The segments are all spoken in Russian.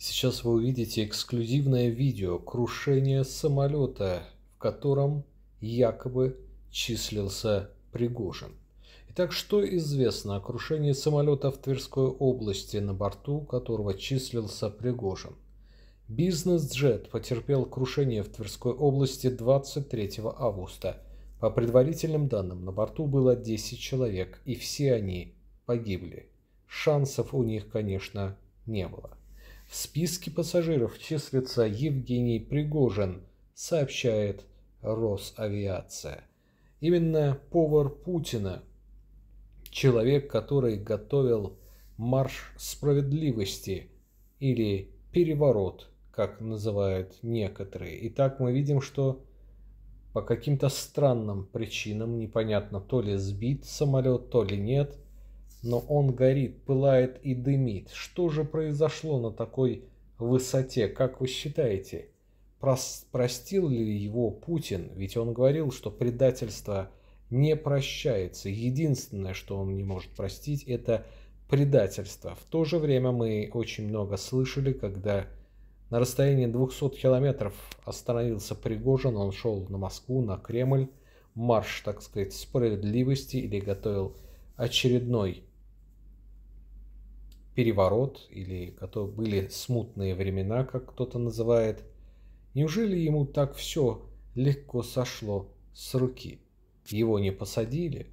Сейчас вы увидите эксклюзивное видео крушения самолета, в котором якобы числился Пригожин. Итак, что известно о крушении самолета в Тверской области, на борту которого числился Пригожин? Бизнес-джет потерпел крушение в Тверской области 23 августа. По предварительным данным, на борту было 10 человек, и все они погибли. Шансов у них, конечно, не было. В списке пассажиров числится Евгений Пригожин, сообщает Росавиация. Именно повар Путина, человек, который готовил марш справедливости или переворот, как называют некоторые. Итак, мы видим, что по каким-то странным причинам, непонятно, то ли сбит самолет, то ли нет – но он горит, пылает и дымит. Что же произошло на такой высоте, как вы считаете? Прос простил ли его Путин? Ведь он говорил, что предательство не прощается. Единственное, что он не может простить, это предательство. В то же время мы очень много слышали, когда на расстоянии 200 километров остановился Пригожин, он шел на Москву, на Кремль, марш, так сказать, справедливости или готовил очередной переворот или которые были смутные времена, как кто-то называет. Неужели ему так все легко сошло с руки? Его не посадили?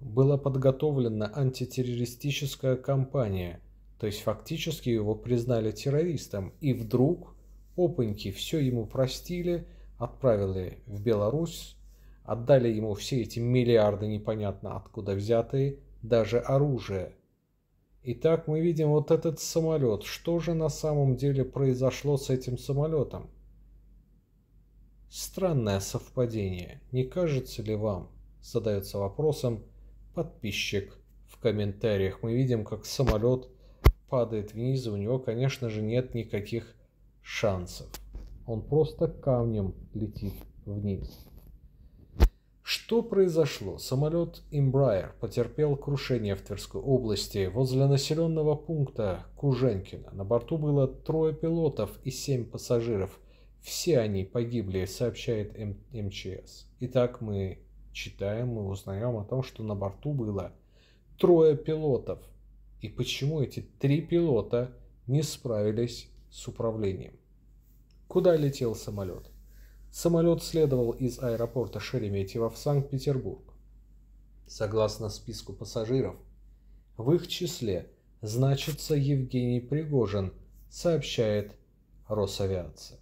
Была подготовлена антитеррористическая кампания, то есть фактически его признали террористом, и вдруг, опаньки, все ему простили, отправили в Беларусь, отдали ему все эти миллиарды непонятно откуда взятые, даже оружие – Итак, мы видим вот этот самолет. Что же на самом деле произошло с этим самолетом? Странное совпадение, не кажется ли вам? Задается вопросом подписчик в комментариях. Мы видим, как самолет падает вниз, и у него, конечно же, нет никаких шансов. Он просто камнем летит вниз. Что произошло? Самолет Embraer потерпел крушение в Тверской области возле населенного пункта Куженкина. На борту было трое пилотов и семь пассажиров. Все они погибли, сообщает М МЧС. Итак, мы читаем и узнаем о том, что на борту было трое пилотов. И почему эти три пилота не справились с управлением? Куда летел самолет? Самолет следовал из аэропорта Шереметьево в Санкт-Петербург. Согласно списку пассажиров, в их числе значится Евгений Пригожин, сообщает Росавиация.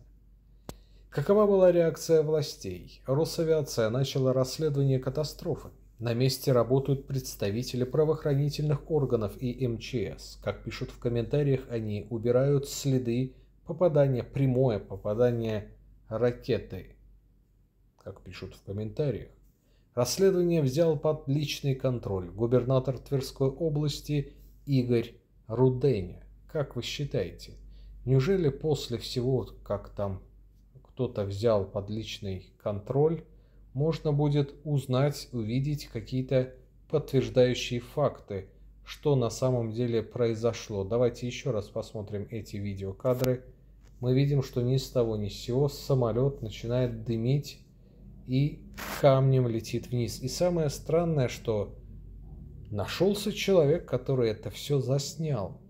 Какова была реакция властей? Росавиация начала расследование катастрофы. На месте работают представители правоохранительных органов и МЧС. Как пишут в комментариях, они убирают следы попадания, прямое попадание ракетой, как пишут в комментариях. Расследование взял под личный контроль губернатор Тверской области Игорь Руденя. Как вы считаете, неужели после всего, как там кто-то взял под личный контроль, можно будет узнать, увидеть какие-то подтверждающие факты, что на самом деле произошло. Давайте еще раз посмотрим эти видеокадры мы видим, что ни с того ни с сего самолет начинает дымить и камнем летит вниз. И самое странное, что нашелся человек, который это все заснял.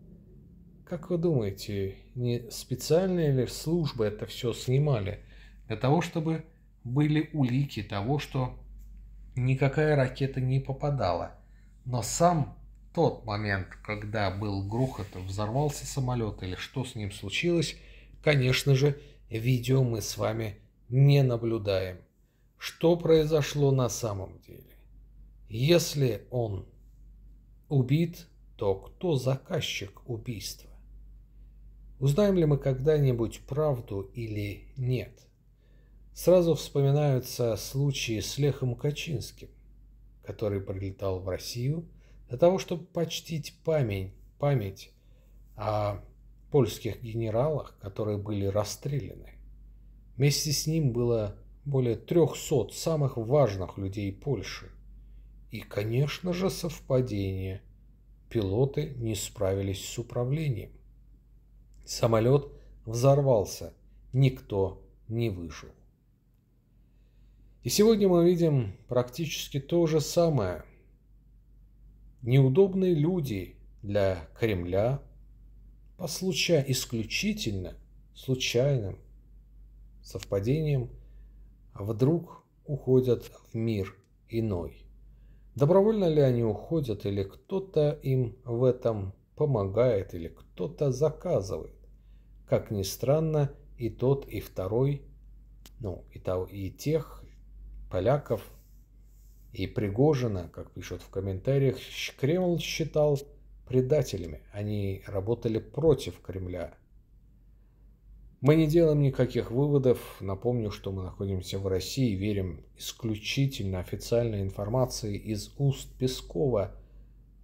Как вы думаете, не специальные ли службы это все снимали? Для того, чтобы были улики того, что никакая ракета не попадала. Но сам тот момент, когда был грохот, взорвался самолет или что с ним случилось, Конечно же, видео мы с вами не наблюдаем. Что произошло на самом деле? Если он убит, то кто заказчик убийства? Узнаем ли мы когда-нибудь правду или нет? Сразу вспоминаются случаи с Лехом Качинским, который прилетал в Россию для того, чтобы почтить память, память о польских генералах, которые были расстреляны. Вместе с ним было более 300 самых важных людей Польши. И, конечно же, совпадение. Пилоты не справились с управлением. Самолет взорвался, никто не вышел И сегодня мы видим практически то же самое. Неудобные люди для Кремля по случаю исключительно случайным совпадением вдруг уходят в мир иной. Добровольно ли они уходят, или кто-то им в этом помогает, или кто-то заказывает. Как ни странно, и тот, и второй, ну, и, того, и тех, поляков, и Пригожина, как пишут в комментариях, Кремль считал предателями, они работали против Кремля. Мы не делаем никаких выводов, напомню, что мы находимся в России, верим исключительно официальной информации из уст Пескова,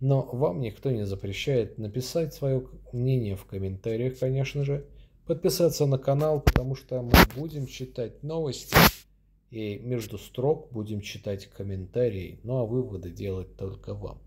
но вам никто не запрещает написать свое мнение в комментариях, конечно же, подписаться на канал, потому что мы будем читать новости и между строк будем читать комментарии, ну а выводы делать только вам.